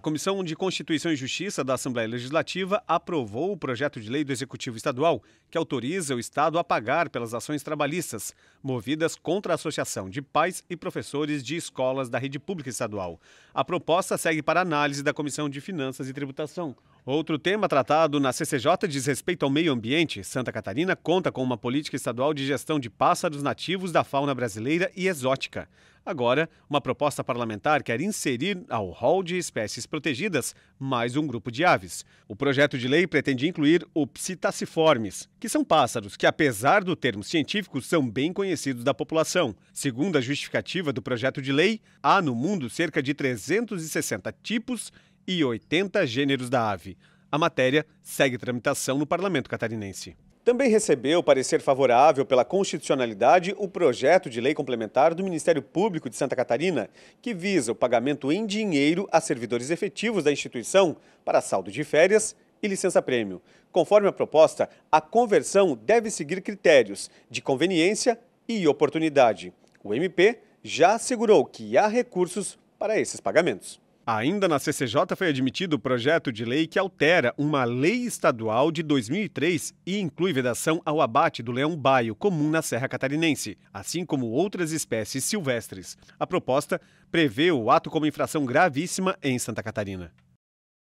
A Comissão de Constituição e Justiça da Assembleia Legislativa aprovou o projeto de lei do Executivo Estadual que autoriza o Estado a pagar pelas ações trabalhistas movidas contra a Associação de Pais e Professores de Escolas da Rede Pública Estadual. A proposta segue para análise da Comissão de Finanças e Tributação. Outro tema tratado na CCJ diz respeito ao meio ambiente. Santa Catarina conta com uma política estadual de gestão de pássaros nativos da fauna brasileira e exótica. Agora, uma proposta parlamentar quer inserir ao rol de espécies protegidas mais um grupo de aves. O projeto de lei pretende incluir o psitaciformes, que são pássaros que, apesar do termo científico, são bem conhecidos da população. Segundo a justificativa do projeto de lei, há no mundo cerca de 360 tipos e 80 gêneros da ave. A matéria segue tramitação no parlamento catarinense. Também recebeu parecer favorável pela constitucionalidade o projeto de lei complementar do Ministério Público de Santa Catarina, que visa o pagamento em dinheiro a servidores efetivos da instituição para saldo de férias e licença-prêmio. Conforme a proposta, a conversão deve seguir critérios de conveniência e oportunidade. O MP já assegurou que há recursos para esses pagamentos. Ainda na CCJ foi admitido o projeto de lei que altera uma lei estadual de 2003 e inclui vedação ao abate do leão baio, comum na Serra Catarinense, assim como outras espécies silvestres. A proposta prevê o ato como infração gravíssima em Santa Catarina.